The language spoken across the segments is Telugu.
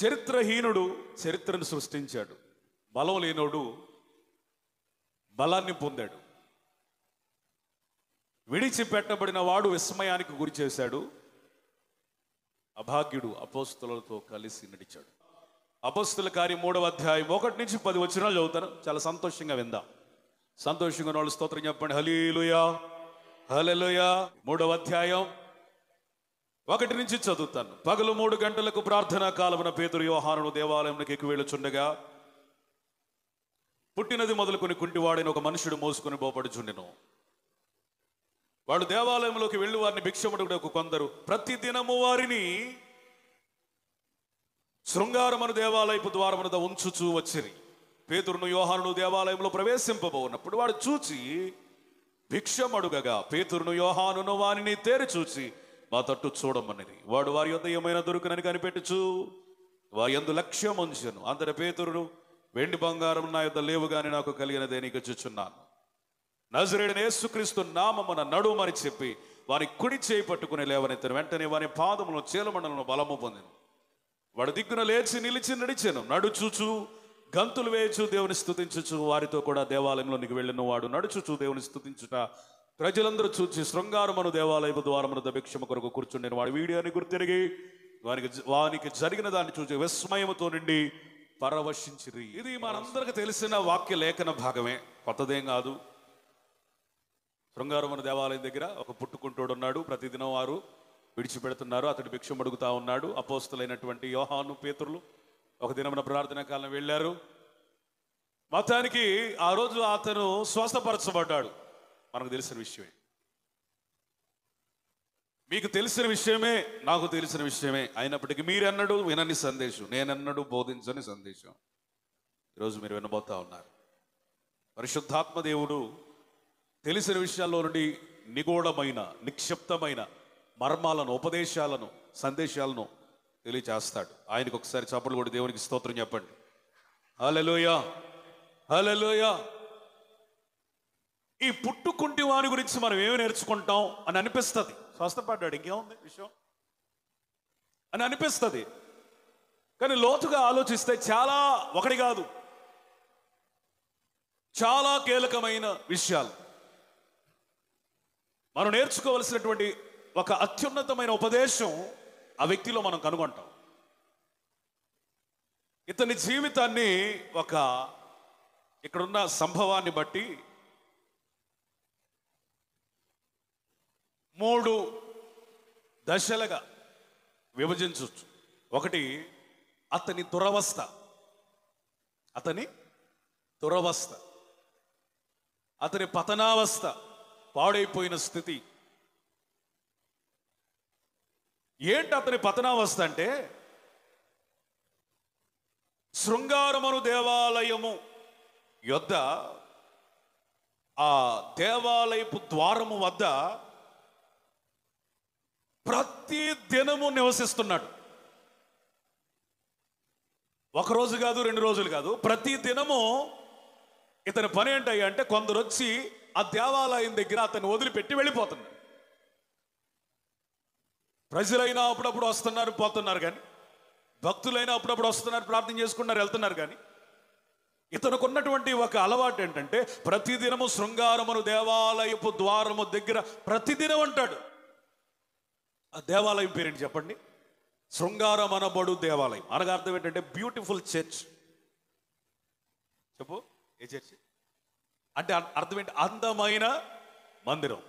చరిత్రహీనుడు చరిత్రను సృష్టించాడు బలం లేనోడు బలాన్ని పొందాడు విడిచిపెట్టబడిన వాడు విస్మయానికి గురి చేశాడు అభాగ్యుడు అపోస్తులతో కలిసి నడిచాడు అపోస్తుల కార్యం మూడవ అధ్యాయం ఒకటి నుంచి పది వచనాలు చదువుతాను చాలా సంతోషంగా విందాం సంతోషంగా వాళ్ళు స్తోత్రం చెప్పండి హలీలుయా హలలుయా మూడవ అధ్యాయం ఒకటి నుంచి చదువుతాను పగలు మూడు గంటలకు ప్రార్థనా కాలమున పేదరు వ్యవహారంలో దేవాలయంలోకి ఎక్కువ వెళ్ళుచుండగా పుట్టినది మొదలుకొని కుంటివాడైన ఒక మనుషుడు మోసుకొని చుండెను వాళ్ళు దేవాలయంలోకి వెళ్ళి వారిని భిక్షముడు కొందరు ప్రతి దినము వారిని శృంగారమును దేవాలయపు ద్వారమున ఉంచుచూ వచ్చిరి పేతురును యోహానును దేవాలయంలో ప్రవేశింపబోనప్పుడు వాడు చూచి భిక్షమడుగగా పేతురును యోహానును వానిని తేరి చూచి మా తట్టు చూడమనేది వాడు వారి యొక్క ఏమైనా దొరుకునని కనిపెట్టచ్చు వారి ఎందు లక్ష్యం ఉంచను అందరి పేతురుడు వెండి బంగారం నా యొక్క లేవు కానీ నాకు కలిగిన నీకు చూచున్నాను నజరేడిని నేసుక్రీస్తు నామమున నడుమని చెప్పి వారి కుడి చేయి పట్టుకుని లేవనెత్తాను వెంటనే వారి పాదములను చీలమండలను బలము పొందిను వాడు దిగ్గున లేచి నిలిచి నడిచాను నడుచుచు గంతులు వేయచు దేవుని స్థుతించుచు వారితో కూడా దేవాలయంలోనికి వెళ్ళిన వాడు నడుచుచు దేవుని స్థుతించుట ప్రజలందరూ చూచి శృంగారమను దేవాలయ ద్వారమును దభిక్షమ కొరకు కూర్చుండిన వాడి వీడియోని గుర్తిరిగి వానికి వానికి జరిగిన దాన్ని చూసి విస్మయముతో నిండి పరవశించిరి ఇది మనందరికి తెలిసిన వాక్య లేఖన భాగమే కొత్తదేం కాదు శృంగారమన దేవాలయం దగ్గర ఒక పుట్టుకుంటోడు ఉన్నాడు ప్రతిదినం వారు విడిచిపెడుతున్నారు అతడు భిక్ష అడుగుతా ఉన్నాడు అపోస్తులైనటువంటి యోహాను పేతులు ఒక దినమున ప్రార్థనా కాలం వెళ్ళారు మొత్తానికి ఆ రోజు అతను స్వస్థపరచబడ్డాడు మనకు తెలిసిన విషయమే మీకు తెలిసిన విషయమే నాకు తెలిసిన విషయమే అయినప్పటికీ మీరన్నడు వినని సందేశం నేనన్నడు బోధించని సందేశం ఈరోజు మీరు వినబోతా ఉన్నారు పరిశుద్ధాత్మ దేవుడు తెలిసిన విషయాల్లో నుండి నిగూఢమైన నిక్షిప్తమైన మర్మాలను ఉపదేశాలను సందేశాలను తెలియచేస్తాడు ఆయనకు ఒకసారి చప్పుడు కూడా దేవునికి స్తోత్రం చెప్పండి హలలోయ హలలోయ ఈ పుట్టుకుంటి వారి గురించి మనం ఏమి నేర్చుకుంటాం అని అనిపిస్తుంది స్వస్థపడ్డాడు ఇంకేముంది విషయం అని అనిపిస్తుంది కానీ లోతుగా ఆలోచిస్తే చాలా ఒకటి కాదు చాలా కీలకమైన విషయాలు మనం నేర్చుకోవలసినటువంటి ఒక అత్యున్నతమైన ఉపదేశం ఆ వ్యక్తిలో మనం కనుగొంటాం ఇతని జీవితాన్ని ఒక ఇక్కడున్న సంభవాన్ని బట్టి మూడు దశలుగా విభజించవచ్చు ఒకటి అతని దురవస్థ అతని దురవస్థ అతని పతనావస్థ పాడైపోయిన స్థితి ఏంటి అతని పతనావస్థ అంటే శృంగారమును దేవాలయము యొద్ద ఆ దేవాలయపు ద్వారము వద్ద ప్రతి దినము నివసిస్తున్నాడు ఒకరోజు కాదు రెండు రోజులు కాదు ప్రతి దినము ఇతని పని ఏంటయ్యా అంటే కొందరు వచ్చి ఆ దేవాలయం దగ్గర అతను వదిలిపెట్టి వెళ్ళిపోతుంది ప్రజలైనా అప్పుడప్పుడు వస్తున్నారు పోతున్నారు కానీ భక్తులైనా అప్పుడప్పుడు వస్తున్నారు ప్రార్థన చేసుకున్నారు వెళ్తున్నారు కానీ ఇతనికి ఉన్నటువంటి ఒక అలవాటు ఏంటంటే ప్రతిదినము శృంగారమును దేవాలయపు ద్వారము దగ్గర ప్రతిదినం అంటాడు దేవాలయం పేరేంటి చెప్పండి శృంగారం దేవాలయం అనగా అర్థం ఏంటంటే బ్యూటిఫుల్ చర్చ్ చెప్పు ఏ చర్చ్ అంటే అర్థం ఏంటి అందమైన మందిరం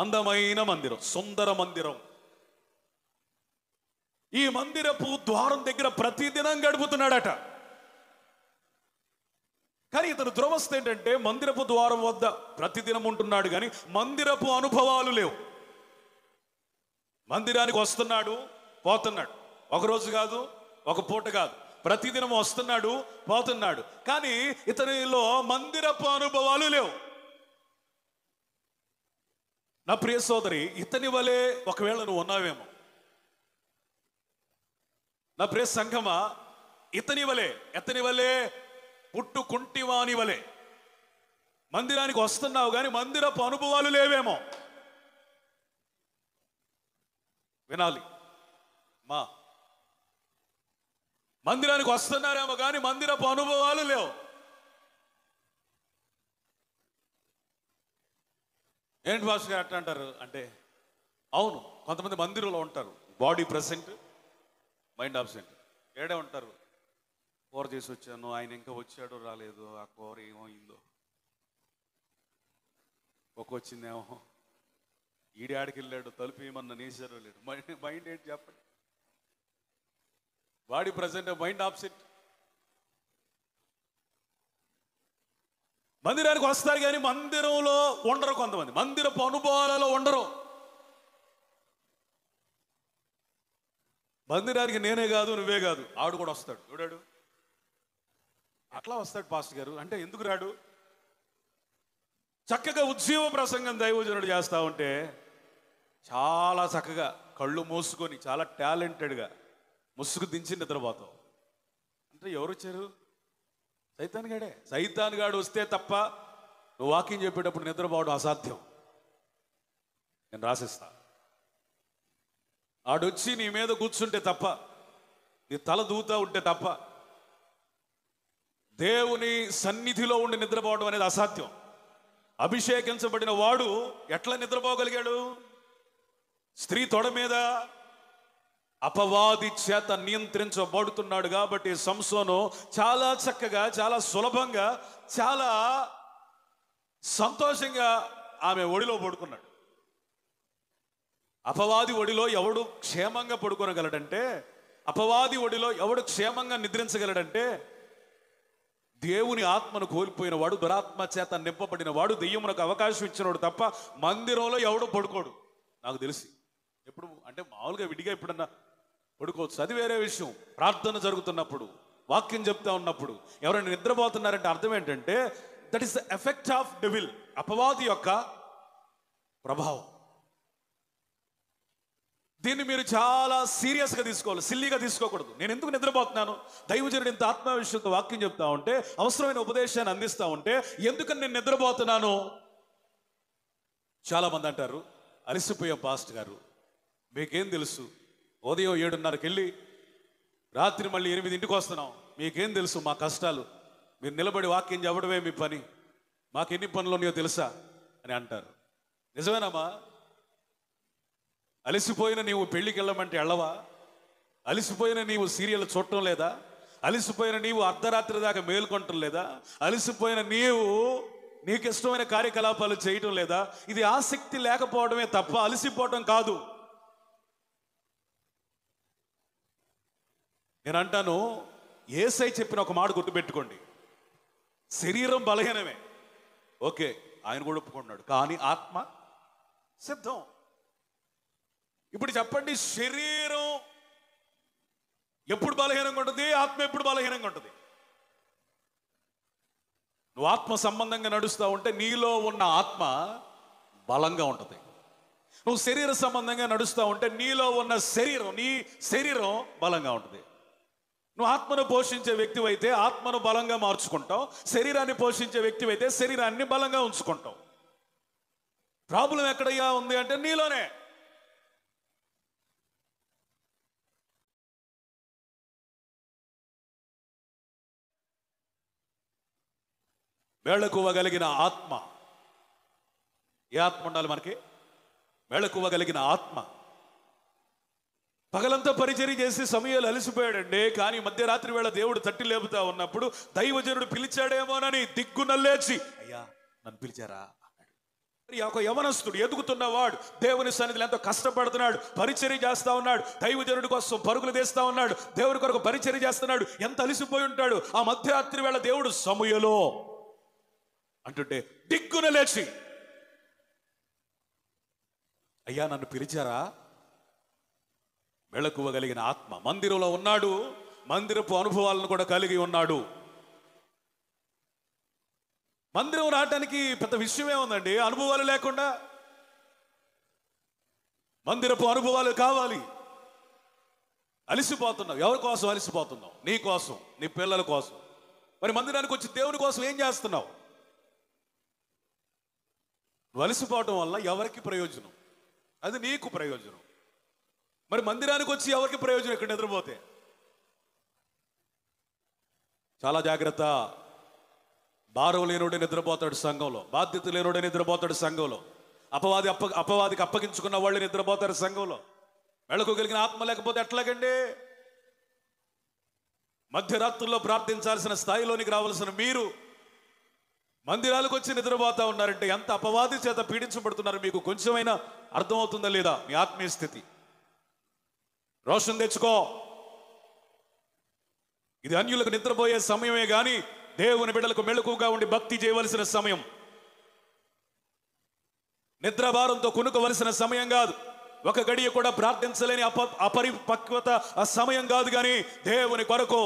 అందమైన మందిరం సుందర మందిరం ఈ మందిరపు ద్వారం దగ్గర ప్రతిదినం గడుపుతున్నాడట కానీ ఇతను దురవస్థ ఏంటంటే మందిరపు ద్వారం వద్ద ప్రతిదినం ఉంటున్నాడు కానీ మందిరపు అనుభవాలు లేవు మందిరానికి వస్తున్నాడు పోతున్నాడు ఒకరోజు కాదు ఒక పూట కాదు ప్రతిదినం వస్తున్నాడు పోతున్నాడు కానీ ఇతనిలో మందిరపు అనుభవాలు లేవు నా ప్రియ సోదరి ఇతని వలె ఒకవేళ నువ్వు ఉన్నావేమో నా ప్రియ సంఘమా ఇతని వలె ఇతని వలె పుట్టుకుంటివాని వలె మందిరానికి వస్తున్నావు కానీ మందిరపు అనుభవాలు లేవేమో వినాలి మా మందిరానికి వస్తున్నారేమో కానీ మందిరపు అనుభవాలు లేవు ఏంటి భాష గారు అట్లా అంటారు అంటే అవును కొంతమంది మందిరంలో ఉంటారు బాడీ ప్రజెంట్ మైండ్ ఆబ్సెంట్ ఏడే ఉంటారు కూర చేసి వచ్చాను ఆయన ఇంకా వచ్చాడో రాలేదు ఆ కూర ఏమో అయిందో ఒక వచ్చిందేమో ఈడాడికి వెళ్ళాడు తలుపు ఏమన్నా నేసారో లేడు మైండ్ ఏంటి చెప్పండి వాడి ప్రజెంట్ మైండ్ ఆప్సెట్ మందిరానికి వస్తారు కానీ మందిరంలో ఉండరు కొంతమంది మందిర అనుభవాలలో ఉండరు మందిరానికి నేనే కాదు నువ్వే కాదు ఆవిడ కూడా వస్తాడు చూడాడు అట్లా వస్తాడు పాస్టర్ గారు అంటే ఎందుకు రాడు చక్కగా ఉద్యమ ప్రసంగం దైవజనుడు చేస్తా ఉంటే చాలా చక్కగా కళ్ళు మూసుకొని చాలా టాలెంటెడ్గా ముసుగు దించి నిద్రపోతాం అంటే ఎవరు వచ్చారు సైతాన్ గాడే సైతాన్ గాడు వస్తే తప్ప నువ్వు వాకింగ్ చెప్పేటప్పుడు నిద్రపోవడం అసాధ్యం నేను రాసిస్తా ఆడొచ్చి నీ మీద కూర్చుంటే తప్ప నీ తల దూతా ఉంటే తప్ప దేవుని సన్నిధిలో ఉండి నిద్రపోవడం అనేది అసాధ్యం అభిషేకించబడిన వాడు ఎట్లా నిద్రపోగలిగాడు స్త్రీ తొడ మీద అపవాది చేత నియంత్రించబడుతున్నాడు కాబట్టి సంసోను చాలా చక్కగా చాలా సులభంగా చాలా సంతోషంగా ఆమె ఒడిలో పడుకున్నాడు అపవాది ఒడిలో ఎవడు క్షేమంగా పడుకోనగలడంటే అపవాది ఒడిలో ఎవడు క్షేమంగా నిద్రించగలడంటే దేవుని ఆత్మను కోల్పోయిన వాడు దురాత్మ చేత నింపబడిన వాడు దెయ్యమునకు అవకాశం ఇచ్చినవాడు తప్ప మందిరంలో ఎవడు పడుకోడు నాకు తెలిసి ఎప్పుడు అంటే మామూలుగా విడిగా ఎప్పుడన్నా పడుకోవచ్చు అది వేరే విషయం ప్రార్థన జరుగుతున్నప్పుడు వాక్యం చెప్తా ఉన్నప్పుడు ఎవరైనా నిద్రపోతున్నారంటే అర్థం ఏంటంటే that is the effect of devil అపవాది యొక్క ప్రభావం దీన్ని మీరు చాలా సీరియస్గా తీసుకోవాలి సిల్లీగా తీసుకోకూడదు నేను ఎందుకు నిద్రపోతున్నాను దైవజనుడు ఇంత ఆత్మవిషయంతో వాక్యం చెప్తా ఉంటే అవసరమైన ఉపదేశాన్ని అందిస్తూ ఉంటే ఎందుకని నేను నిద్రపోతున్నాను చాలామంది అంటారు అలసిపోయే పాస్ట్ గారు మీకేం తెలుసు ఉదయం ఏడున్నరకి వెళ్ళి రాత్రి మళ్ళీ ఎనిమిదింటికి వస్తున్నాం మీకేం తెలుసు మా కష్టాలు మీరు నిలబడి వాక్యం చెప్పడమే మీ పని మాకు ఎన్ని పనులు ఉన్నాయో తెలుసా అని అంటారు నిజమేనమ్మా అలసిపోయిన నీవు పెళ్లికి వెళ్ళమంటే వెళ్ళవా అలసిపోయిన నీవు సీరియల్ చూడటం లేదా అలసిపోయిన నీవు అర్ధరాత్రి దాకా మేల్కొనటం లేదా అలసిపోయిన నీవు నీకు ఇష్టమైన కార్యకలాపాలు చేయటం లేదా ఇది ఆసక్తి లేకపోవడమే తప్ప అలసిపోవటం కాదు నేను అంటాను ఏసై చెప్పిన ఒక మాట గుర్తుపెట్టుకోండి శరీరం బలహీనమే ఓకే ఆయన కూడా ఒప్పుకుంటున్నాడు కానీ ఆత్మ సిద్ధం ఇప్పుడు చెప్పండి శరీరం ఎప్పుడు బలహీనంగా ఉంటుంది ఆత్మ ఎప్పుడు బలహీనంగా ఉంటుంది నువ్వు ఆత్మ సంబంధంగా నడుస్తూ ఉంటే నీలో ఉన్న ఆత్మ బలంగా ఉంటుంది నువ్వు శరీర సంబంధంగా నడుస్తూ ఉంటే నీలో ఉన్న శరీరం నీ శరీరం బలంగా ఉంటుంది నువ్వు ఆత్మను పోషించే వ్యక్తివైతే ఆత్మను బలంగా మార్చుకుంటావు శరీరాన్ని పోషించే వ్యక్తివైతే శరీరాన్ని బలంగా ఉంచుకుంటావు ప్రాబ్లం ఎక్కడయ్యా ఉంది అంటే నీలోనే వేళకువ్వగలిగిన ఆత్మ ఏ ఆత్మ ఉండాలి మనకి వేళకువ్వగలిగిన ఆత్మ పగలంతా పరిచర్య చేసి సమయాలు అలసిపోయాడండి కానీ మధ్యరాత్రి వేళ దేవుడు తట్టి లేపుతా ఉన్నప్పుడు దైవజనుడు పిలిచాడేమోనని దిగ్గున లేచి అయ్యా నన్ను పిలిచారా ఒక యవనస్తుడు ఎదుగుతున్నవాడు దేవుని సన్నిధిలో ఎంతో కష్టపడుతున్నాడు పరిచర్య చేస్తా ఉన్నాడు దైవజనుడి కోసం పరుగులు తీస్తా ఉన్నాడు దేవుడి కొరకు పరిచర్య చేస్తున్నాడు ఎంత అలసిపోయి ఉంటాడు ఆ మధ్యరాత్రి వేళ దేవుడు సమయలో అంటుంటే దిగ్గున లేచి అయ్యా నన్ను పిలిచారా వెళకువగలిగిన ఆత్మ మందిరంలో ఉన్నాడు మందిరపు అనుభవాలను కూడా కలిగి ఉన్నాడు మందిరం రావటానికి పెద్ద విషయమే ఉందండి అనుభవాలు లేకుండా మందిరపు అనుభవాలు కావాలి అలసిపోతున్నావు ఎవరి కోసం అలసిపోతున్నావు నీ కోసం నీ పిల్లల కోసం మరి మందిరానికి వచ్చి దేవుని కోసం ఏం చేస్తున్నావు నువ్వు అలసిపోవటం వల్ల ఎవరికి ప్రయోజనం అది నీకు ప్రయోజనం మరి మందిరానికి వచ్చి ఎవరికి ప్రయోజనం ఇక్కడ నిద్రపోతే చాలా జాగ్రత్త భారం లేనుడే నిద్రపోతాడు సంఘంలో బాధ్యత లేనుడే నిద్రపోతాడు సంఘంలో అపవాది అప్ప అపవాదికి అప్పగించుకున్న వాళ్ళు నిద్రపోతారు సంఘంలో వెళ్ళకోగలిగిన ఆత్మ లేకపోతే ఎట్లాగండి మధ్యరాత్రుల్లో ప్రార్థించాల్సిన స్థాయిలోనికి రావాల్సిన మీరు మందిరాలకు వచ్చి నిద్రపోతా ఉన్నారంటే ఎంత అపవాది చేత పీడించబడుతున్నారు మీకు కొంచెమైనా అర్థమవుతుందా లేదా మీ ఆత్మీయ స్థితి రోషన్ తెచ్చుకో ఇది అన్యులకు నిద్రపోయే సమయమే గాని దేవుని బిడ్డలకు మెళుకుగా ఉండి భక్తి చేయవలసిన సమయం నిద్రభారంతో కొనుకోవలసిన సమయం కాదు ఒక గడియ కూడా ప్రార్థించలేని అప అపరిపక్వత ఆ సమయం కాదు కానీ దేవుని కొరకు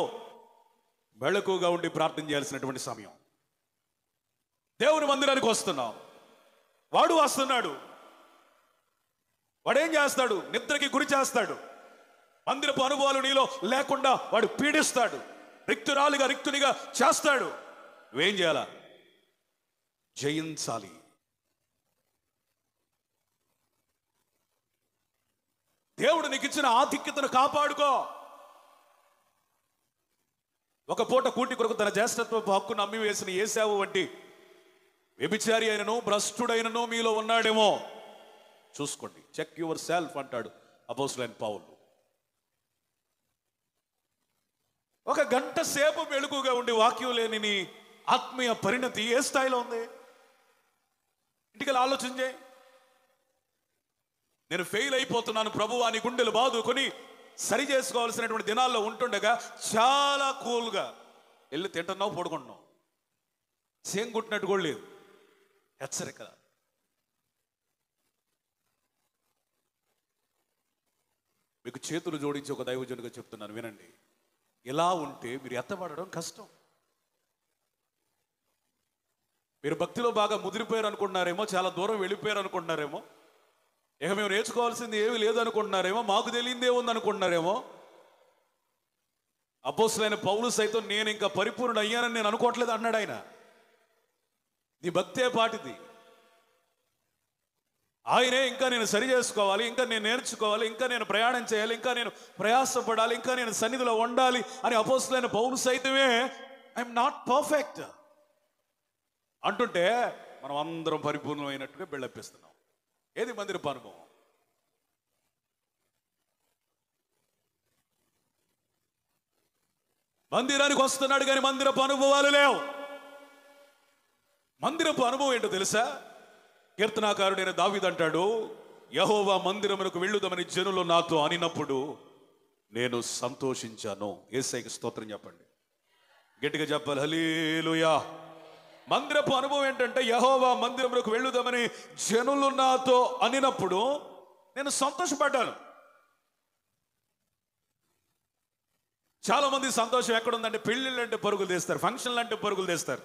మెళకుగా ఉండి ప్రార్థన చేయాల్సినటువంటి సమయం దేవుని మందిరానికి వస్తున్నాం వాడు వస్తున్నాడు వాడేం చేస్తాడు నిద్రకి గురి చేస్తాడు మందిరపు అనుభవాలు నీలో లేకుండా వాడు పీడిస్తాడు రిక్తురాలిగా రిక్తునిగా చేస్తాడు నువ్వేం చేయాలా జయించాలి దేవుడు నీకు ఇచ్చిన ఆధిక్యతను కాపాడుకో ఒక పూట కూటి కొరకు తన జ్యేష్ఠత్వపు హక్కును అమ్మి వేసిన ఏసావు వంటి వ్యభిచారి అయినను భ్రష్టుడైనను మీలో ఉన్నాడేమో చూసుకోండి చెక్ యువర్ సెల్ఫ్ అంటాడు లైన్ పావులు ఒక గంట సేపు వెలుగుగా ఉండి వాక్యం లేని నీ ఆత్మీయ పరిణతి ఏ స్థాయిలో ఉంది ఇంటికి ఆలోచించే నేను ఫెయిల్ అయిపోతున్నాను ప్రభు అని గుండెలు బాదుకొని సరి చేసుకోవాల్సినటువంటి దినాల్లో ఉంటుండగా చాలా కూల్గా వెళ్ళి తింటున్నావు పడుకుంటున్నావు సేమ్ కుట్టినట్టు కూడా లేదు హెచ్చరిక మీకు చేతులు జోడించి ఒక దైవజనుగా చెప్తున్నాను వినండి ఇలా ఉంటే మీరు ఎత్తబడడం కష్టం మీరు భక్తిలో బాగా ముదిరిపోయారు అనుకుంటున్నారేమో చాలా దూరం వెళ్ళిపోయారు అనుకుంటున్నారేమో ఇక మేము నేర్చుకోవాల్సింది ఏమి లేదనుకుంటున్నారేమో మాకు తెలియదే అనుకుంటున్నారేమో అపోసులైన పౌలు సైతం నేను ఇంకా పరిపూర్ణ అయ్యానని నేను అనుకోవట్లేదు అన్నాడు ఆయన నీ భక్తే పాటిది ఆయనే ఇంకా నేను సరి చేసుకోవాలి ఇంకా నేను నేర్చుకోవాలి ఇంకా నేను ప్రయాణం చేయాలి ఇంకా నేను ప్రయాసపడాలి ఇంకా నేను సన్నిధిలో ఉండాలి అని అపోసులైన పౌరు సైతమే ఐఎమ్ నాట్ పర్ఫెక్ట్ అంటుంటే మనం అందరం పరిపూర్ణమైనట్టుగా బిళ్ళప్పిస్తున్నాం ఏది మందిరపు అనుభవం మందిరానికి వస్తున్నాడు కానీ మందిరపు అనుభవాలు లేవు మందిరపు అనుభవం ఏంటో తెలుసా కీర్తనాకారుడైన దావిదంటాడు యహోవా మందిరమునకు వెళ్ళుదామని జనులు నాతో అనినప్పుడు నేను సంతోషించాను ఏసైకి స్తోత్రం చెప్పండి గట్టిగా చెప్పాలి హలీలుయా మందిరపు అనుభవం ఏంటంటే యహోవా మందిరములకు వెళ్ళుదామని జనులు నాతో అనినప్పుడు నేను సంతోషపడ్డాను చాలామంది సంతోషం ఎక్కడుందంటే పెళ్ళిళ్ళు అంటే పరుగులు తీస్తారు ఫంక్షన్లు అంటే పరుగులు తీస్తారు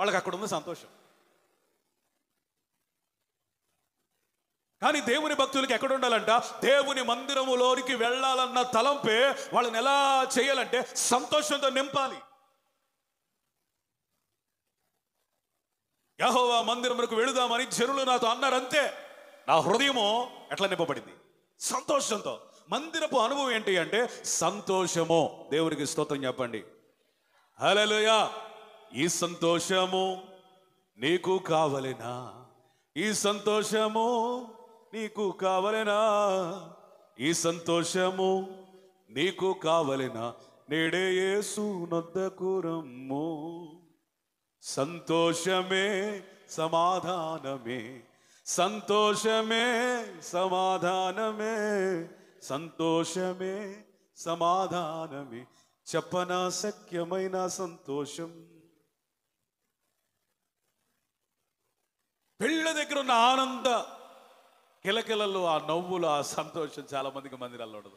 వాళ్ళకి అక్కడ ఉంది సంతోషం కానీ దేవుని భక్తులకు ఎక్కడ ఉండాలంట దేవుని మందిరములోనికి వెళ్ళాలన్న తలంపే వాళ్ళని ఎలా చేయాలంటే సంతోషంతో నింపాలి యహోవా మందిరములకు వెళుదామని జనులు నాతో అన్నారంతే నా హృదయము ఎట్లా నింపబడింది సంతోషంతో మందిరపు అనుభవం ఏంటి అంటే సంతోషము దేవునికి స్తోత్రం చెప్పండి హలోయా ఈ సంతోషము నీకు కావలేనా ఈ సంతోషము నీకు కావలెనా ఈ సంతోషము నీకు కావలెనా నేడే యేసు నొద్దకురమ్ము సంతోషమే సమాధానమే సంతోషమే సమాధానమే సంతోషమే సమాధానమే చెప్పనా సఖ్యమైన సంతోషం పిల్ల దగ్గర ఉన్న ఆనంద కిలకిలలు ఆ నవ్వులు ఆ సంతోషం చాలామందికి మందిరాల్లో ఉండదు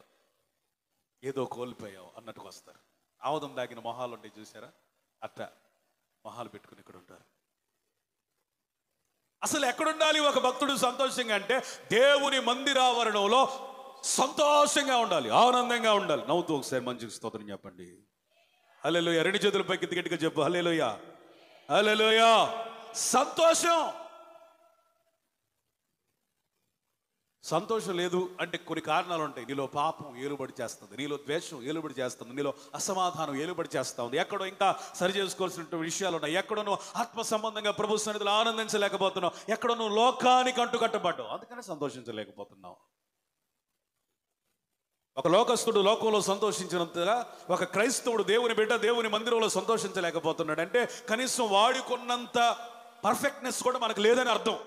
ఏదో కోల్పోయావు అన్నట్టుకు వస్తారు ఆవదం దాగిన మొహాలు ఉంటాయి చూసారా అట్ట మొహాలు పెట్టుకుని ఇక్కడ ఉంటారు అసలు ఎక్కడుండాలి ఒక భక్తుడు సంతోషంగా అంటే దేవుని మందిరావరణంలో సంతోషంగా ఉండాలి ఆనందంగా ఉండాలి నవ్వుతూ ఒకసారి మంచి స్తోత్రం చెప్పండి హలేలోయ రెండు చేతులపై గట్టిగా చెప్పు హలేలోయ హలేలోయ సంతోషం సంతోషం లేదు అంటే కొన్ని కారణాలు ఉంటాయి నీలో పాపం ఏలుబడి చేస్తుంది నీలో ద్వేషం ఏలుబడి చేస్తుంది నీలో అసమాధానం ఏలుబడి చేస్తూ ఉంది ఎక్కడో ఇంకా సరి చేసుకోవాల్సినటువంటి విషయాలు ఉన్నాయి ఎక్కడో నువ్వు ఆత్మ సంబంధంగా ప్రభు సన్నిధిలో ఆనందించలేకపోతున్నావు ఎక్కడో నువ్వు లోకానికి అంటుకట్టబడ్డావు అందుకనే సంతోషించలేకపోతున్నావు ఒక లోకస్తుడు లోకంలో సంతోషించినంతగా ఒక క్రైస్తవుడు దేవుని బిడ్డ దేవుని మందిరంలో సంతోషించలేకపోతున్నాడు అంటే కనీసం వాడుకున్నంత పర్ఫెక్ట్నెస్ కూడా మనకు లేదని అర్థం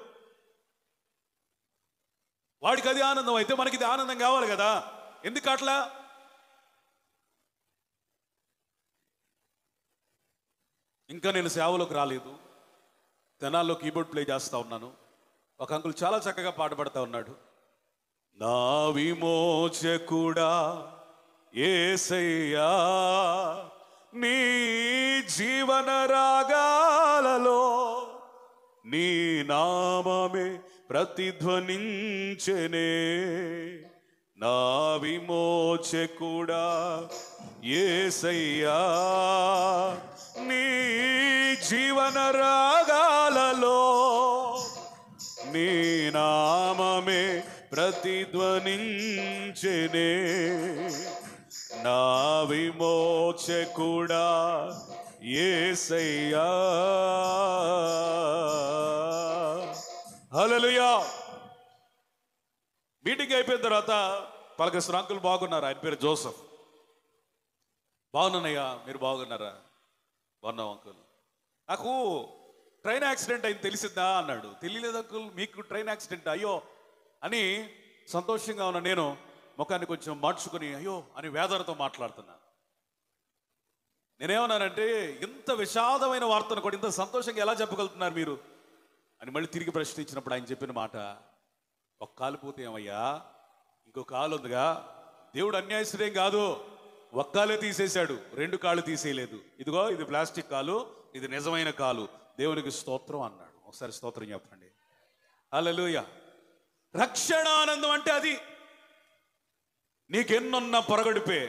వాడికి అది ఆనందం అయితే మనకి ఇది ఆనందం కావాలి కదా ఎందుకు అట్లా ఇంకా నేను సేవలోకి రాలేదు తెనాల్లో కీబోర్డ్ ప్లే చేస్తూ ఉన్నాను ఒక అంకుల్ చాలా చక్కగా పాట పడతా ఉన్నాడు నా కూడా ఏసయ్యా నీ జీవన రాగాలలో నీ నామమే ప్రతిధ్వనించెనే నా విమోచ విమోచకుడా ఏసయ్యా నీ జీవన రాగాలలో నీ నామే ప్రతిధ్వనించెనే నా విమోచ విమోచకుడా ఏసయ్యా మీటింగ్ అయిపోయిన తర్వాత పలకరిస్తున్న అంకుల్ బాగున్నారు ఆయన పేరు జోసఫ్ బాగున్నానయ్యా మీరు బాగున్నారా బాగున్నాం అంకుల్ నాకు ట్రైన్ యాక్సిడెంట్ అయింది తెలిసిందా అన్నాడు తెలియలేదు అంకుల్ మీకు ట్రైన్ యాక్సిడెంట్ అయ్యో అని సంతోషంగా ఉన్న నేను ముఖాన్ని కొంచెం మార్చుకుని అయ్యో అని వేదనతో మాట్లాడుతున్నా నేనేమన్నానంటే ఇంత విషాదమైన వార్తను కూడా ఇంత సంతోషంగా ఎలా చెప్పగలుగుతున్నారు మీరు అని మళ్ళీ తిరిగి ప్రశ్నించినప్పుడు ఆయన చెప్పిన మాట ఒక కాలు పోతే ఏమయ్యా ఇంకో కాలు ఉందిగా దేవుడు అన్యాయస్తుడేం కాదు ఒక్కాలే కాలే తీసేశాడు రెండు కాళ్ళు తీసేయలేదు ఇదిగో ఇది ప్లాస్టిక్ కాలు ఇది నిజమైన కాలు దేవునికి స్తోత్రం అన్నాడు ఒకసారి స్తోత్రం చెప్పండి అలలుయ రక్షణ ఆనందం అంటే అది నీకెన్నున్న పొరగడిపే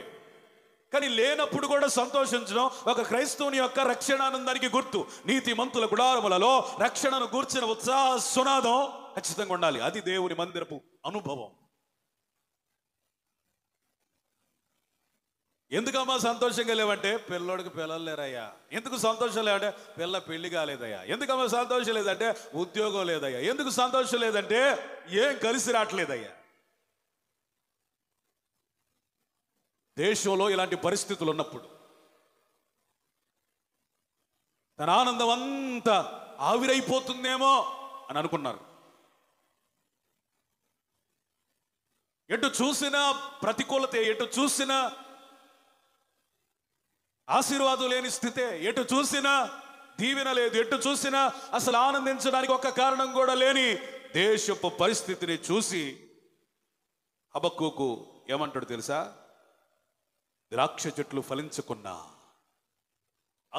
కానీ లేనప్పుడు కూడా సంతోషించడం ఒక క్రైస్తవుని యొక్క రక్షణానందానికి గుర్తు నీతి మంతుల గుడారములలో రక్షణను గూర్చిన ఉత్సాహ సునాదం ఖచ్చితంగా ఉండాలి అది దేవుని మందిరపు అనుభవం ఎందుకమ్మా సంతోషంగా లేవంటే పిల్లోడికి పిల్లలు లేరయ్యా ఎందుకు సంతోషం లేవంటే పిల్ల పెళ్లి కాలేదయ్యా ఎందుకమ్మా సంతోషం లేదంటే ఉద్యోగం లేదయ్యా ఎందుకు సంతోషం లేదంటే ఏం కలిసి రావట్లేదయ్యా దేశంలో ఇలాంటి పరిస్థితులు ఉన్నప్పుడు తన ఆనందం అంతా ఆవిరైపోతుందేమో అని అనుకున్నారు ఎటు చూసినా ప్రతికూలతే ఎటు చూసినా ఆశీర్వాదం లేని స్థితే ఎటు చూసినా దీవెన లేదు ఎటు చూసినా అసలు ఆనందించడానికి ఒక కారణం కూడా లేని దేశపు పరిస్థితిని చూసి అబక్కుకు ఏమంటాడు తెలుసా ద్రాక్ష చెట్లు ఫలించకున్నా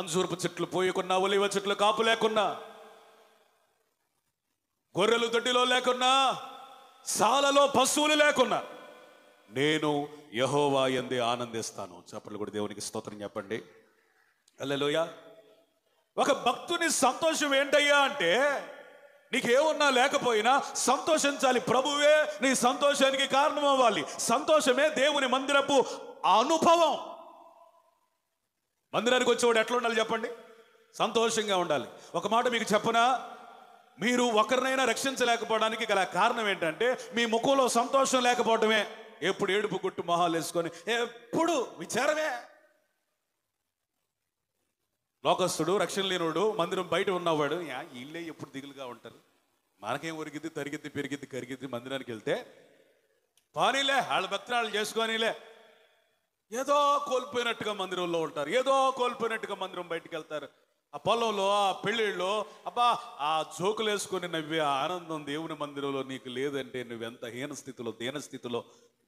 అంజూరపు చెట్లు పోయకున్నా ఒలివ చెట్లు కాపు లేకున్నా గొర్రెలు దొడ్డిలో లేకున్నా సాలలో పశువులు లేకున్నా నేను యహోవా ఎందే ఆనందిస్తాను చెప్పలు కూడా దేవునికి స్తోత్రం చెప్పండి అల్లెలోయ ఒక భక్తుని సంతోషం ఏంటయ్యా అంటే నీకేమున్నా లేకపోయినా సంతోషించాలి ప్రభువే నీ సంతోషానికి కారణం అవ్వాలి సంతోషమే దేవుని మందిరపు అనుభవం మందిరానికి వచ్చేవాడు ఎట్లా ఉండాలి చెప్పండి సంతోషంగా ఉండాలి ఒక మాట మీకు చెప్పనా మీరు ఒకరినైనా రక్షించలేకపోవడానికి గల కారణం ఏంటంటే మీ ముఖంలో సంతోషం లేకపోవటమే ఎప్పుడు ఏడుపు గుట్టు మొహాలు వేసుకొని ఎప్పుడు విచారమే లోకస్తుడు రక్షణ లేనివాడు మందిరం బయట ఉన్నవాడు వీళ్ళే ఎప్పుడు దిగులుగా ఉంటారు మనకేం ఒరిగిద్ది తరిగిద్ది పెరిగిద్ది కరిగిద్ది మందిరానికి వెళ్తే పానీలే వాళ్ళ భక్తులు చేసుకోనిలే ఏదో కోల్పోయినట్టుగా మందిరంలో ఉంటారు ఏదో కోల్పోయినట్టుగా మందిరం బయటకు వెళ్తారు ఆ పొలంలో ఆ పెళ్ళిళ్ళు అబ్బా ఆ జోకులు వేసుకొని నవ్వే ఆనందం దేవుని మందిరంలో నీకు లేదంటే నువ్వెంత హీన స్థితిలో దీన స్థితిలో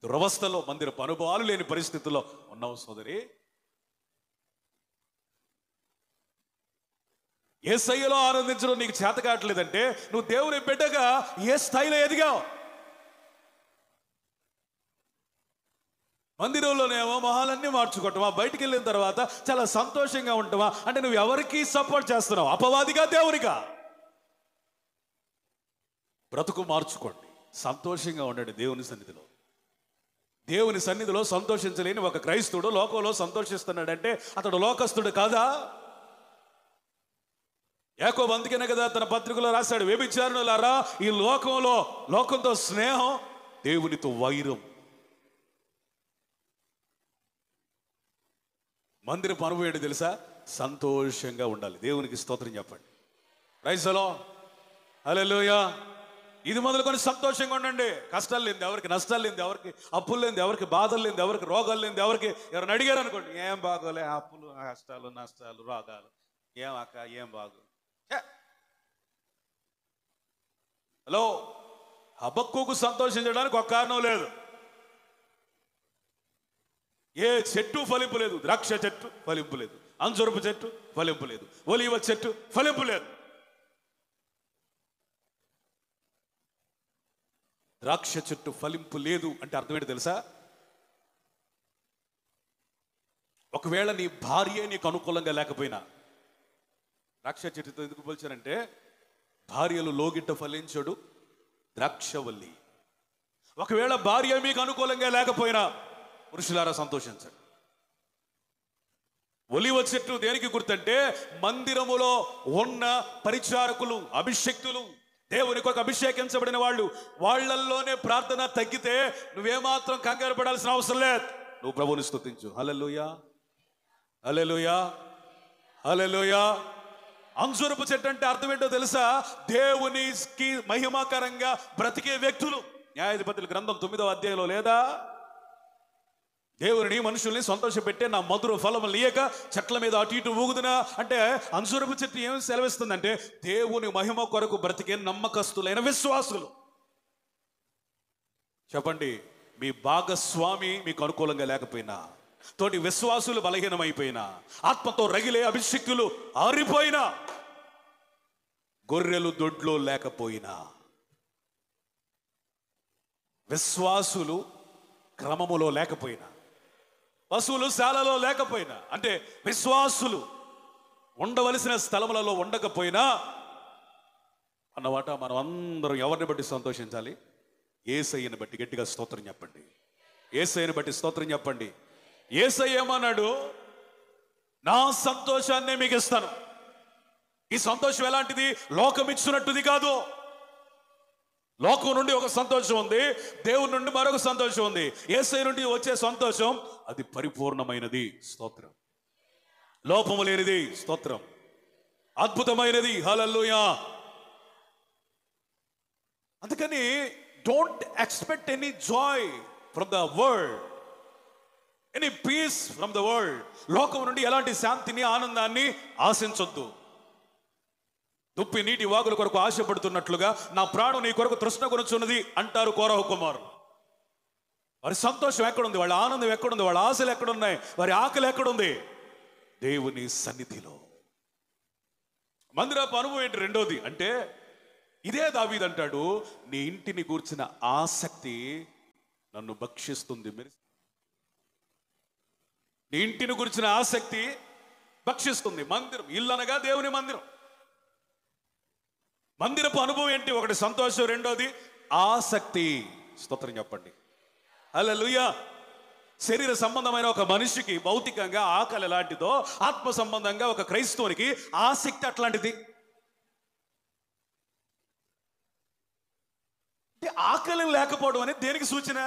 దురవస్థలో మందిర పనుభవాలు లేని పరిస్థితుల్లో ఉన్నావు సోదరి ఏ స్థాయిలో ఆనందించడం నీకు చేతకాటలేదంటే నువ్వు దేవుని బిడ్డగా ఏ స్థాయిలో ఎదిగావు మందిరంలోనేమో మొహాలన్నీ మార్చుకోవటమా బయటికి వెళ్ళిన తర్వాత చాలా సంతోషంగా ఉంటావా అంటే నువ్వు ఎవరికి సపోర్ట్ చేస్తున్నావు అపవాదిగా దేవునిగా బ్రతుకు మార్చుకోండి సంతోషంగా ఉండండి దేవుని సన్నిధిలో దేవుని సన్నిధిలో సంతోషించలేని ఒక క్రైస్తుడు లోకంలో సంతోషిస్తున్నాడంటే అతడు లోకస్తుడు కాదా ఏకో అందుకనే కదా తన పత్రికలో రాశాడు వ్యభిచారులారా ఈ లోకంలో లోకంతో స్నేహం దేవునితో వైరం మందిర అనుభవం ఏంటి తెలుసా సంతోషంగా ఉండాలి దేవునికి స్తోత్రం చెప్పండి రైసలో హలోయా ఇది మొదలుకొని సంతోషంగా ఉండండి కష్టాలు లేదు ఎవరికి నష్టాలు లేదు ఎవరికి అప్పులు లేదు ఎవరికి బాధలు లేదు ఎవరికి రోగాలు లేదు ఎవరికి ఎవరిని అడిగారు అనుకోండి ఏం బాగోలే అప్పులు కష్టాలు నష్టాలు రోగాలు ఏం అక్క ఏం బాగు హలో హబక్కుకు సంతోషించడానికి ఒక కారణం లేదు ఏ చెట్టు ఫలింపు లేదు ద్రాక్ష చెట్టు ఫలింపు లేదు అంజురపు చెట్టు ఫలింపు లేదు ఒలివ చెట్టు ఫలింపు లేదు ద్రాక్ష చెట్టు ఫలింపు లేదు అంటే అర్థమేంటి తెలుసా ఒకవేళ నీ భార్య నీకు అనుకూలంగా లేకపోయినా ద్రాక్ష చెట్టుతో ఎందుకు పోల్చారంటే భార్యలు లోగిట్ట ఫలించడు ద్రాక్షవల్లి ఒకవేళ భార్య మీకు అనుకూలంగా లేకపోయినా పురుషులారా సంతోషించండి ఒలివ చెట్టు దేనికి గుర్తంటే మందిరములో ఉన్న పరిచారకులు అభిషక్తులు దేవుని కొరకు అభిషేకించబడిన వాళ్ళు వాళ్ళల్లోనే ప్రార్థన తగ్గితే నువ్వేమాత్రం కంగారు పడాల్సిన అవసరం లేదు నువ్వు ప్రభుని స్థుతించు హలలుయా హలలుయా హలలుయా అంజురపు చెట్టు అంటే అర్థం ఏంటో తెలుసా దేవునికి మహిమాకరంగా బ్రతికే వ్యక్తులు న్యాయాధిపతుల గ్రంథం తొమ్మిదవ అధ్యాయంలో లేదా దేవుని మనుషుల్ని సంతోషపెట్టే నా మధుర ఫలం లేక చెట్ల మీద అటు ఇటు ఊగుదునా అంటే అంశురపు చెట్టు ఏమి సెలవిస్తుందంటే దేవుని మహిమ కొరకు బ్రతికే నమ్మకస్తులైన విశ్వాసులు చెప్పండి మీ భాగస్వామి మీకు అనుకూలంగా లేకపోయినా తోటి విశ్వాసులు బలహీనమైపోయినా ఆత్మతో రగిలే అభిషక్తులు ఆరిపోయినా గొర్రెలు దొడ్లో లేకపోయినా విశ్వాసులు క్రమములో లేకపోయినా పశువులు శాలలో లేకపోయినా అంటే విశ్వాసులు ఉండవలసిన స్థలములలో ఉండకపోయినా అన్నమాట మనం అందరం ఎవరిని బట్టి సంతోషించాలి ఏసయ్యని బట్టి గట్టిగా స్తోత్రం చెప్పండి ఏసయ్యని బట్టి స్తోత్రం చెప్పండి ఏసయ్యమన్నాడు నా సంతోషాన్ని మీకు ఇస్తాను ఈ సంతోషం ఎలాంటిది లోకమిచ్చినట్టుది కాదు లోకం నుండి ఒక సంతోషం ఉంది దేవుడి నుండి మరొక సంతోషం ఉంది ఏసై నుండి వచ్చే సంతోషం అది పరిపూర్ణమైనది స్తోత్రం లోపము లేనిది స్తోత్రం అద్భుతమైనది హలల్లుయా అందుకని don't expect any joy from the world any peace from the world లోకం నుండి ఎలాంటి శాంతిని ఆనందాన్ని ఆశించొద్దు ఉప్పి నీటి వాగుల కొరకు ఆశపడుతున్నట్లుగా నా ప్రాణం నీ కొరకు తృష్ణ కొనుచున్నది అంటారు కోరవ కుమారు వారి సంతోషం ఎక్కడుంది వాళ్ళ ఆనందం ఎక్కడుంది వాళ్ళ ఆశలు ఎక్కడున్నాయి వారి ఆకలి ఎక్కడుంది దేవుని సన్నిధిలో మందిరపు అనుభవం ఏంటి రెండోది అంటే ఇదే దావీద్ అంటాడు నీ ఇంటిని గూర్చిన ఆసక్తి నన్ను భక్షిస్తుంది మెరి నీ ఇంటిని గురించిన ఆసక్తి భక్షిస్తుంది మందిరం ఇల్లు అనగా దేవుని మందిరం మందిరపు అనుభవం ఏంటి ఒకటి సంతోషం రెండోది ఆసక్తి స్తోత్రం చెప్పండి అలా లుయ శరీర సంబంధమైన ఒక మనిషికి భౌతికంగా ఆకలి ఎలాంటిదో ఆత్మ సంబంధంగా ఒక క్రైస్తవునికి ఆసక్తి అట్లాంటిది ఆకలి లేకపోవడం అనేది దేనికి సూచన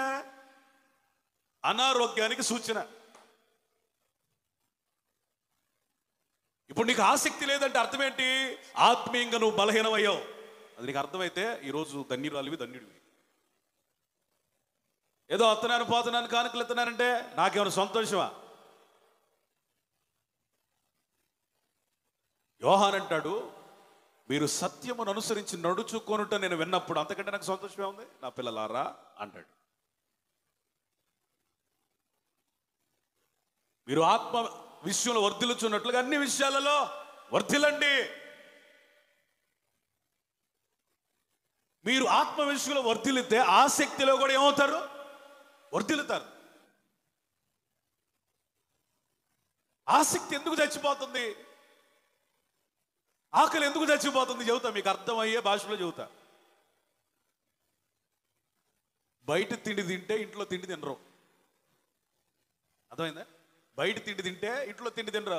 అనారోగ్యానికి సూచన ఇప్పుడు నీకు ఆసక్తి లేదంటే అర్థం ఏంటి ఆత్మీయంగా నువ్వు బలహీనమయ్యో అది నీకు అర్థమైతే ఈరోజు ధన్యురాలివి ధన్యుడివి ఏదో వస్తున్నాను పోతున్నాను కానుకలు ఎత్తున్నానంటే నాకేమైనా సంతోషమా యోహాన్ అంటాడు మీరు సత్యమును అనుసరించి నడుచుకొనుట నేను విన్నప్పుడు అంతకంటే నాకు సంతోషమే ఉంది నా పిల్లలారా అంటాడు మీరు ఆత్మ విషయంలో వర్ధిల్లుచున్నట్లుగా అన్ని విషయాలలో వర్ధిలండి మీరు ఆత్మ విషయంలో వర్ధిల్లితే ఆసక్తిలో కూడా ఏమవుతారు వర్ధిల్లుతారు ఆసక్తి ఎందుకు చచ్చిపోతుంది ఆకలి ఎందుకు చచ్చిపోతుంది చెబుతా మీకు అర్థమయ్యే భాషలో చెబుతా బయట తిండి తింటే ఇంట్లో తిండి తినరు అర్థమైందా బయట తిండి తింటే ఇంట్లో తిండి తినరా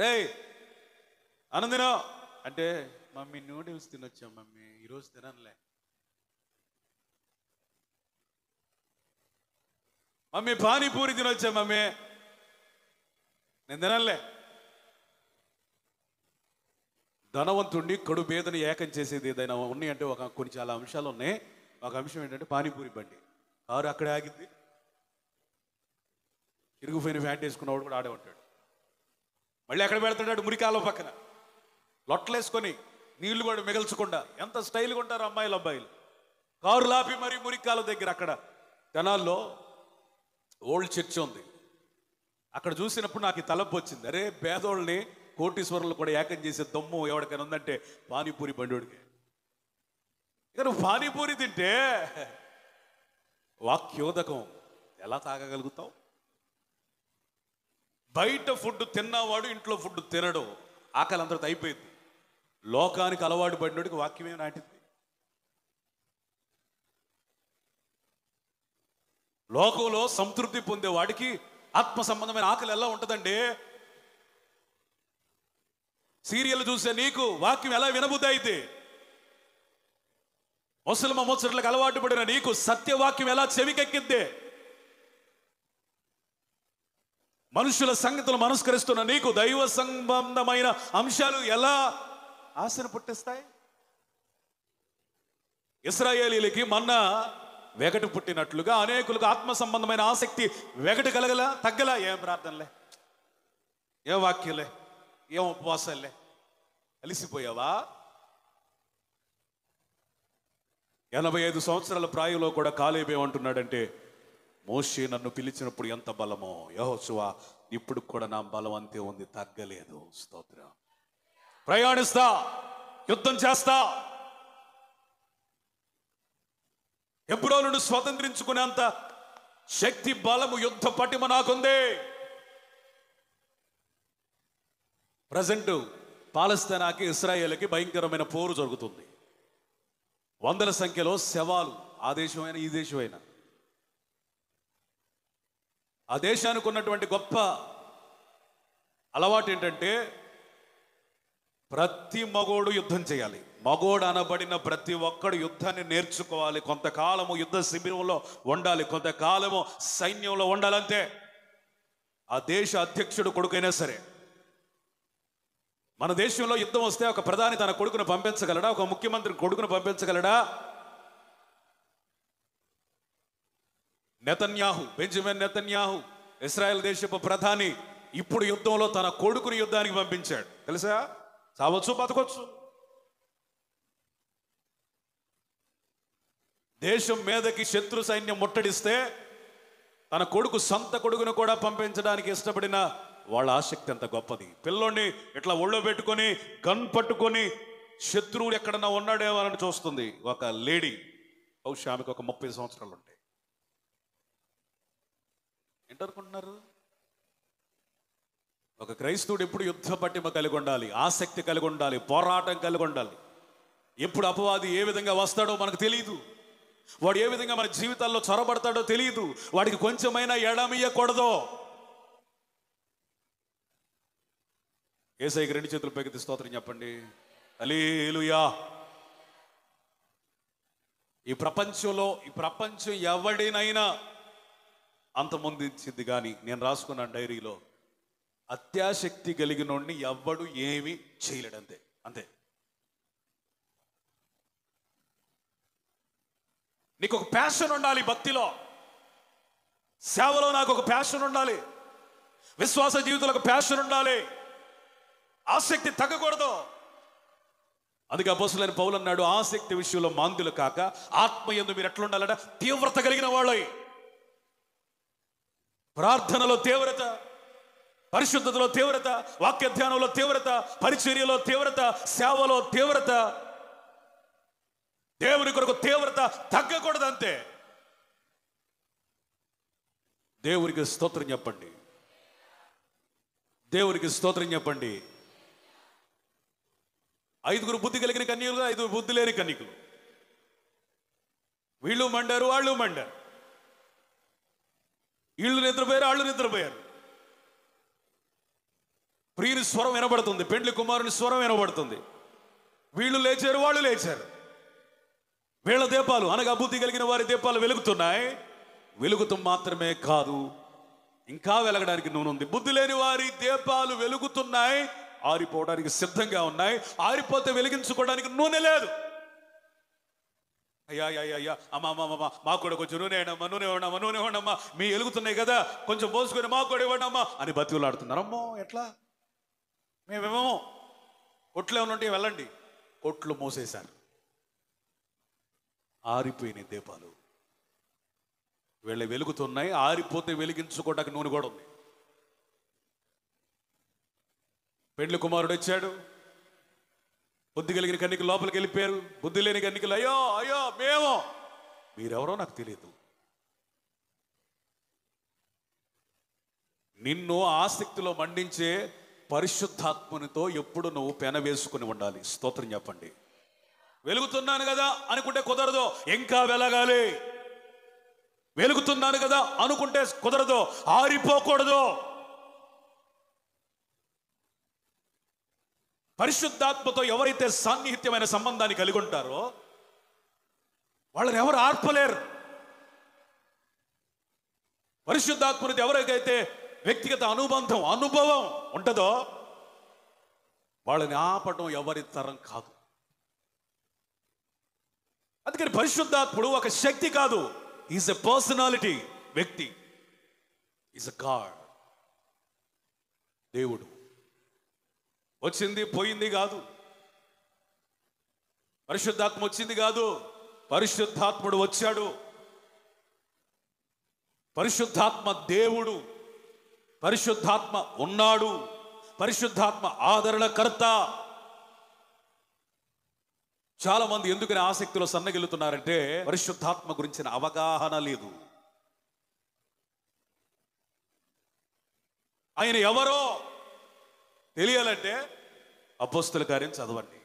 రే ఆనందినా అంటే మమ్మీ నూడిల్స్ తినొచ్చా మమ్మీ ఈరోజు తిననులే మమ్మీ పానీపూరి తినొచ్చా మమ్మీ నేను తినలే ధనవంతుణ్ణి కడుపేదను ఏకం చేసేది ఏదైనా ఉన్నాయి అంటే ఒక కొన్ని చాలా అంశాలు ఉన్నాయి ఒక అంశం ఏంటంటే పానీపూరి బండి కారు అక్కడే ఆగింది ఇరిగిపోయిన ప్యాంట్ వేసుకున్నవాడు కూడా ఆడే ఉంటాడు మళ్ళీ ఎక్కడ పెడతాడు మురికాలో పక్కన లొట్టలేసుకొని నీళ్లు కూడా మిగల్చకుండా ఎంత స్టైల్గా ఉంటారు అమ్మాయిలు అబ్బాయిలు కారు లాపి మరి మురికాల దగ్గర అక్కడ జనాల్లో ఓల్డ్ చర్చ్ ఉంది అక్కడ చూసినప్పుడు నాకు ఈ తలపు వచ్చింది అరే పేదోళ్ళని కోటీశ్వరులు కూడా ఏకం చేసే దమ్ము ఎవరికైనా ఉందంటే పానీపూరి బండోడికి ఇక నువ్వు పానీపూరి తింటే వాక్యోదకం ఎలా తాగగలుగుతావు బయట ఫుడ్ తిన్నవాడు ఇంట్లో ఫుడ్ తినడు ఆకలి అంతటి అయిపోయింది లోకానికి అలవాటు పడినోడికి వాక్యమే నాటింది లోకంలో సంతృప్తి పొందేవాడికి ఆత్మ సంబంధమైన ఆకలి ఎలా ఉంటుందండి సీరియల్ చూసే నీకు వాక్యం ఎలా వినబుద్ధి అయితే ముసలిమ ముసలికి అలవాటు పడిన నీకు సత్యవాక్యం ఎలా చెవికెక్కిద్దే మనుషుల సంగతులు మనస్కరిస్తున్న నీకు దైవ సంబంధమైన అంశాలు ఎలా ఆశను పుట్టిస్తాయి ఇస్రాయేలీలకి మొన్న వెగటు పుట్టినట్లుగా అనేకులకు ఆత్మ సంబంధమైన ఆసక్తి వెగటు కలగల తగ్గల ఏం ప్రార్థనలే ఏం వాక్యలే ఏం ఉపవాసాలే అలిసిపోయావా ఎనభై ఐదు సంవత్సరాల ప్రాయంలో కూడా కాలేబేమంటున్నాడంటే మోషే నన్ను పిలిచినప్పుడు ఎంత బలమో యహోసువా ఇప్పుడు కూడా నా బలం అంతే ఉంది తగ్గలేదు స్తోత్ర ప్రయాణిస్తా యుద్ధం చేస్తా ఎప్పుడో నుండి స్వతంత్రించుకునేంత శక్తి బలము యుద్ధ పటిమ నాకుంది ప్రజెంట్ పాలస్తీనాకి ఇస్రాయేల్కి భయంకరమైన పోరు జరుగుతుంది వందల సంఖ్యలో శవాలు ఆ దేశమైనా ఈ దేశమైనా ఆ దేశానికి ఉన్నటువంటి గొప్ప అలవాటు ఏంటంటే ప్రతి మగోడు యుద్ధం చేయాలి మగోడు అనబడిన ప్రతి ఒక్కడు యుద్ధాన్ని నేర్చుకోవాలి కొంతకాలము యుద్ధ శిబిరంలో ఉండాలి కొంతకాలము సైన్యంలో ఉండాలంతే ఆ దేశ అధ్యక్షుడు కొడుకైనా సరే మన దేశంలో యుద్ధం వస్తే ఒక ప్రధాని తన కొడుకును పంపించగలడా ఒక ముఖ్యమంత్రి కొడుకును పంపించగలడా నెతన్యాహు బెంజమిన్ నెతన్యాహు ఇస్రాయల్ దేశపు ప్రధాని ఇప్పుడు యుద్ధంలో తన కొడుకుని యుద్ధానికి పంపించాడు తెలుసా చావచ్చు బతకొచ్చు దేశం మీదకి శత్రు సైన్యం ముట్టడిస్తే తన కొడుకు సొంత కొడుకును కూడా పంపించడానికి ఇష్టపడిన వాళ్ళ ఆసక్తి ఎంత గొప్పది పిల్లోడిని ఇట్లా ఒళ్ళో పెట్టుకొని గన్ పట్టుకొని శత్రువుడు ఎక్కడన్నా ఉన్నాడేమో అని చూస్తుంది ఒక లేడీ బహుశా ఆమెకు ఒక ముప్పై సంవత్సరాలు ఉంటాయి ఏంటనుకుంటున్నారు ఒక క్రైస్తవుడు ఎప్పుడు యుద్ధ పట్టిమ కలిగి ఉండాలి ఆసక్తి కలిగి ఉండాలి పోరాటం కలిగి ఉండాలి ఎప్పుడు అపవాది ఏ విధంగా వస్తాడో మనకు తెలియదు వాడు ఏ విధంగా మన జీవితాల్లో చొరబడతాడో తెలియదు వాడికి కొంచెమైనా ఎడమియ్యకూడదో ఏసైకి రెండు చేతులు పైకి స్తోత్రం చెప్పండి అలీలుయా ఈ ప్రపంచంలో ఈ ప్రపంచం ఎవడినైనా అంత అంతమొందించింది కానీ నేను రాసుకున్న డైరీలో అత్యాశక్తి కలిగినోడిని ఎవ్వడు ఏమి చేయలేడు అంతే అంతే నీకు ఒక ప్యాషన్ ఉండాలి భక్తిలో సేవలో నాకు ఒక ప్యాషన్ ఉండాలి విశ్వాస జీవితంలో ఒక ప్యాషన్ ఉండాలి ఆసక్తి తగ్గకూడదు అందుకే అపోసులైన పౌలు అన్నాడు ఆసక్తి విషయంలో మాందులు కాక ఆత్మ ఎందు మీరు ఎట్లుండాలంటే తీవ్రత కలిగిన వాళ్ళే ప్రార్థనలో తీవ్రత పరిశుద్ధతలో తీవ్రత వాక్య ధ్యానంలో తీవ్రత పరిచర్యలో తీవ్రత సేవలో తీవ్రత దేవుని కొరకు తీవ్రత తగ్గకూడదు అంతే దేవునికి స్తోత్రం చెప్పండి దేవునికి స్తోత్రం చెప్పండి ఐదుగురు బుద్ధి కలిగిన కన్యలు ఐదుగురు బుద్ధి లేని కన్యకులు వీళ్ళు మండారు వాళ్ళు మండారు వీళ్ళు నిద్రపోయారు వాళ్ళు నిద్రపోయారు ప్రియుని స్వరం వినబడుతుంది పెండ్లి కుమారుని స్వరం వినబడుతుంది వీళ్ళు లేచారు వాళ్ళు లేచారు వీళ్ళ దీపాలు అనగా అభివృద్ధి కలిగిన వారి దీపాలు వెలుగుతున్నాయి వెలుగుతూ మాత్రమే కాదు ఇంకా వెలగడానికి నూనె ఉంది బుద్ధి లేని వారి దీపాలు వెలుగుతున్నాయి ఆరిపోవడానికి సిద్ధంగా ఉన్నాయి ఆరిపోతే వెలిగించుకోవడానికి నూనె లేదు అయ్యా అయ్యా అయ్యా అమ్మా అమ్మా అమ్మా మాకు కూడా కొంచెం నూనె ఇవ్వడమ్మా నూనె ఇవ్వడమ్మా నూనె ఇవ్వడమ్మా మీ ఎలుగుతున్నాయి కదా కొంచెం పోసుకొని మాకు కూడా ఇవ్వడమ్మా అని బతికులాడుతున్నారు అమ్మో ఎట్లా మేమేమో కొట్లు ఉంటే వెళ్ళండి కొట్లు మోసేశారు ఆరిపోయిన దీపాలు వీళ్ళ వెలుగుతున్నాయి ఆరిపోతే వెలిగించుకోవడానికి నూనె కూడా ఉంది పెండ్లి కుమారుడు వచ్చాడు బుద్ధి కలిగిన కన్నికి లోపలికి వెళ్ళిపోయారు బుద్ధి లేని కన్నికలు అయ్యో అయ్యో మేము మీరెవరో నాకు తెలియదు నిన్ను ఆసక్తిలో మండించే పరిశుద్ధాత్మనితో ఎప్పుడు నువ్వు పెన వేసుకుని ఉండాలి స్తోత్రం చెప్పండి వెలుగుతున్నాను కదా అనుకుంటే కుదరదు ఇంకా వెలగాలి వెలుగుతున్నాను కదా అనుకుంటే కుదరదు ఆరిపోకూడదు పరిశుద్ధాత్మతో ఎవరైతే సాన్నిహిత్యమైన సంబంధాన్ని కలిగి ఉంటారో వాళ్ళని ఎవరు ఆర్పలేరు పరిశుద్ధాత్మనితో ఎవరికైతే వ్యక్తిగత అనుబంధం అనుభవం ఉంటుందో వాళ్ళని ఆపడం ఎవరి తరం కాదు అందుకని పరిశుద్ధాత్ముడు ఒక శక్తి కాదు ఈజ్ ఎ పర్సనాలిటీ వ్యక్తి ఈజ్ అ గాడ్ దేవుడు వచ్చింది పోయింది కాదు పరిశుద్ధాత్మ వచ్చింది కాదు పరిశుద్ధాత్ముడు వచ్చాడు పరిశుద్ధాత్మ దేవుడు పరిశుద్ధాత్మ ఉన్నాడు పరిశుద్ధాత్మ ఆదరణకర్త చాలా మంది ఎందుకని ఆసక్తిలో సన్నగిల్లుతున్నారంటే పరిశుద్ధాత్మ గురించిన అవగాహన లేదు ఆయన ఎవరో తెలియాలంటే అపోస్తుల కార్యం చదవండి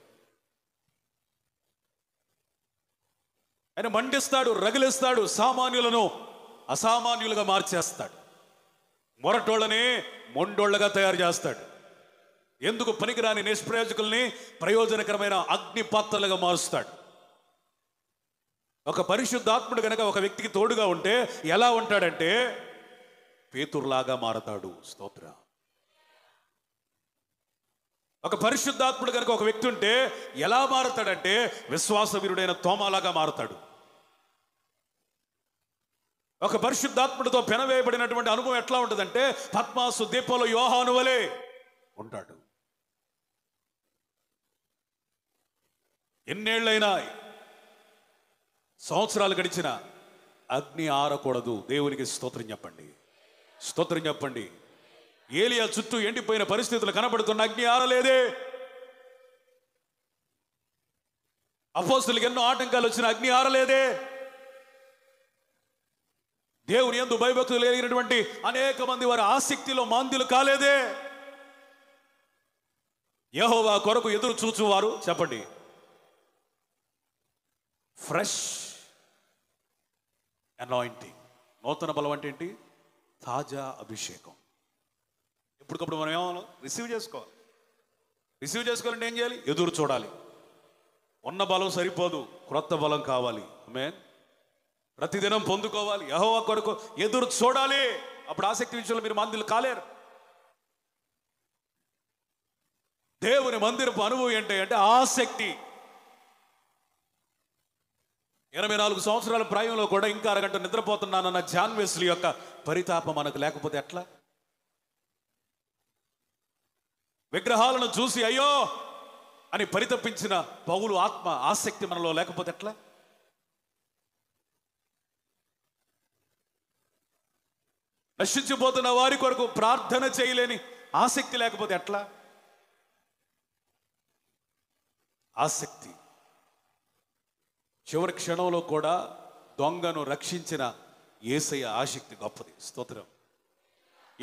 ఆయన మండిస్తాడు రగిలిస్తాడు సామాన్యులను అసామాన్యులుగా మార్చేస్తాడు మొరటోళ్ళని మొండోళ్ళగా తయారు చేస్తాడు ఎందుకు పనికిరాని నిష్ప్రయోజకుల్ని ప్రయోజనకరమైన అగ్ని పాత్రలుగా మారుస్తాడు ఒక పరిశుద్ధాత్ముడు కనుక ఒక వ్యక్తికి తోడుగా ఉంటే ఎలా ఉంటాడంటే పేతుర్లాగా మారతాడు స్తోత్ర ఒక పరిశుద్ధాత్ముడు కనుక ఒక వ్యక్తి ఉంటే ఎలా మారుతాడంటే విశ్వాసవీరుడైన తోమలాగా మారుతాడు ఒక పరిశుద్ధాత్ముడితో పెనవేయబడినటువంటి అనుభవం ఎట్లా ఉంటుందంటే పద్మాసు దీపంలో యోహాను వలే ఉంటాడు ఎన్నేళ్ళైనా సంవత్సరాలు గడిచిన అగ్ని ఆరకూడదు దేవునికి స్తోత్రం చెప్పండి స్తోత్రం చెప్పండి ఏలియా చుట్టూ ఎండిపోయిన పరిస్థితులు కనబడుతున్న అగ్ని ఆరలేదే అపోస్తులకు ఎన్నో ఆటంకాలు వచ్చిన అగ్ని ఆరలేదే దేవుని ఎందు భయభక్తులు కలిగినటువంటి అనేక మంది వారి ఆసక్తిలో మాంద్యులు కాలేదే యహోవా కొరకు ఎదురు చూచువారు చెప్పండి ఫ్రెష్ అనాయింటింగ్ నూతన బలం అంటే ఏంటి తాజా అభిషేకం ఎప్పటికప్పుడు మనం ఏమో రిసీవ్ చేసుకోవాలి రిసీవ్ చేసుకోవాలంటే ఏం చేయాలి ఎదురు చూడాలి ఉన్న బలం సరిపోదు క్రొత్త బలం కావాలి మే ప్రతిదినం పొందుకోవాలి యహో కొరకు ఎదురు చూడాలి అప్పుడు ఆసక్తి విషయంలో మీరు మందులు కాలేరు దేవుని మందిరపు అనుభవం ఏంటి అంటే ఆసక్తి ఇరవై నాలుగు సంవత్సరాల ప్రాయంలో కూడా ఇంకా అరగంట నిద్రపోతున్నానన్న జాన్వేసులు యొక్క పరితాపం మనకు లేకపోతే ఎట్లా విగ్రహాలను చూసి అయ్యో అని పరితపించిన పౌలు ఆత్మ ఆసక్తి మనలో లేకపోతే ఎట్లా నశించిపోతున్న వారి కొరకు ప్రార్థన చేయలేని ఆసక్తి లేకపోతే ఎట్లా ఆసక్తి చివరి క్షణంలో కూడా దొంగను రక్షించిన ఏసయ ఆసక్తి గొప్పది స్తోత్రం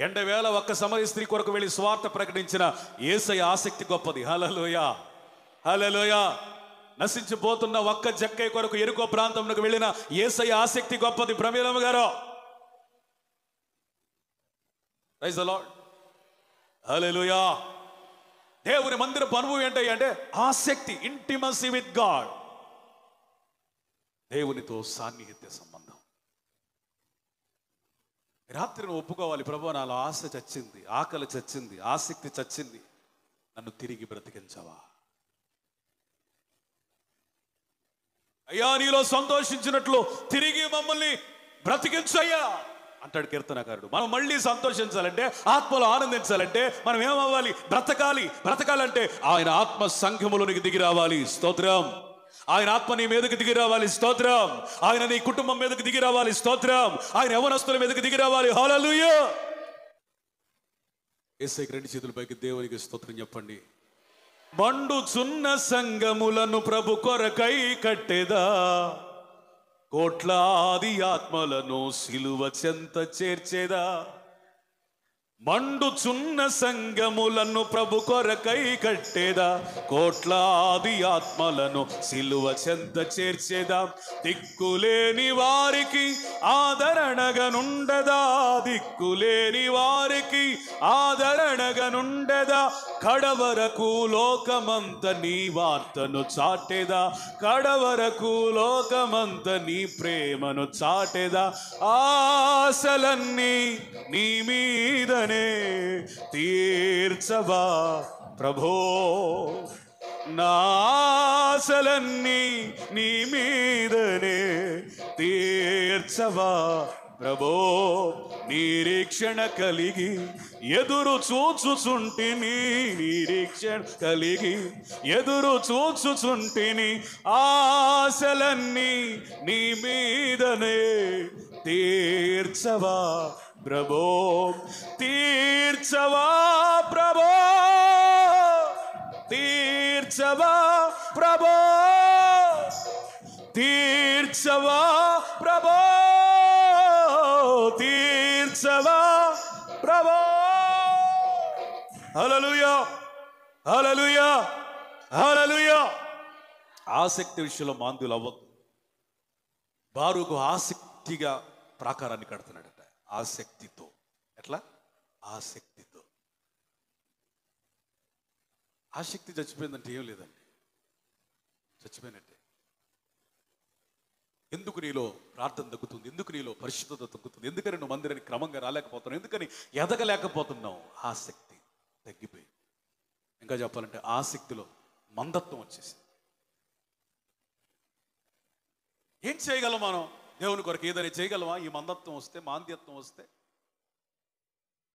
ఎండ వేల ఒక్క సమరి స్త్రీ కొరకు వెళ్ళి స్వార్థ ప్రకటించిన ఏసై ఆసక్తి గొప్పది హలలోయ హలలోయ నశించిపోతున్న ఒక్క జక్కయ్య కొరకు ఎరుకో ప్రాంతంలోకి వెళ్ళిన ఏసై ఆసక్తి గొప్పది ప్రమీలమ్మ గారు రైజ్ దేవుని మందిర పనువు ఏంటి అంటే ఆసక్తి ఇంటిమసీ విత్ గాడ్ దేవునితో సాన్నిహిత్య రాత్రిని ఒప్పుకోవాలి ప్రభు నాలో ఆశ చచ్చింది ఆకలి చచ్చింది ఆసక్తి చచ్చింది నన్ను తిరిగి బ్రతికించవా అయ్యా నీలో సంతోషించినట్లు తిరిగి మమ్మల్ని బ్రతికించయ్యా అంటాడు కీర్తనకారుడు మనం మళ్ళీ సంతోషించాలంటే ఆత్మలో ఆనందించాలంటే మనం ఏమవ్వాలి బ్రతకాలి బ్రతకాలంటే ఆయన ఆత్మ సంఘములోనికి దిగి రావాలి స్తోత్రం ఆయన ఆత్మ నీ మీదకి దిగి రావాలి స్తోత్రం ఆయన నీ కుటుంబం మీదకి దిగి రావాలి స్తోత్రం ఆయన యవనస్తుల మీదకి దిగి రావాలి హాలూయ ఏసైకి రెండు చేతుల పైకి దేవునికి స్తోత్రం చెప్పండి చున్న సంగములను ప్రభు కొరకై కట్టేదా కోట్లాది ఆత్మలను సిలువ చెంత చేర్చేదా మండుచున్న సంగములను ప్రభు కొరకై కట్టేదా కోట్లాది ఆత్మలను సిలువ చెంత చేర్చేదా దిక్కులేని వారికి ఆదరణగనుండదా దిక్కులేని వారికి ఆదరణగనుండదా కడవరకు లోకమంత నీ వార్తను చాటేదా కడవరకు లోకమంత నీ ప్రేమను చాటేదా ఆశలన్నీ నీ మీద వెంటనే తీర్చవా ప్రభో నాసలన్నీ నీ మీదనే తీర్చవా ప్రభో నిరీక్షణ కలిగి ఎదురు చూచుచుంటిని నిరీక్షణ కలిగి ఎదురు చూచుచుంటిని ఆశలన్నీ నీ మీదనే తీర్చవా ప్రభో తీర్చవా ప్రభో తీర్చవా ప్రభో తీర్చవా ప్రభో తీర్చవా ప్రభో హలలుయా హలలుయా హలలుయా ఆసక్తి విషయంలో మాందులు అవ్వద్దు బారుకు ఆసక్తిగా ప్రాకారాన్ని కడుతున్నాడు ఆసక్తితో ఎట్లా ఆసక్తితో ఆసక్తి చచ్చిపోయిందంటే ఏం లేదండి చచ్చిపోయినట్టే ఎందుకు నీలో ప్రార్థన తగ్గుతుంది ఎందుకు నీలో పరిశుద్ధత తగ్గుతుంది ఎందుకని నువ్వు మందిరానికి క్రమంగా రాలేకపోతున్నావు ఎందుకని ఎదగలేకపోతున్నావు ఆసక్తి తగ్గిపోయింది ఇంకా చెప్పాలంటే ఆసక్తిలో మందత్వం వచ్చేసింది ఏం చేయగలం మనం దేవుని కొరకు ఏదైనా చేయగలవా ఈ మందత్వం వస్తే మాంద్యత్వం వస్తే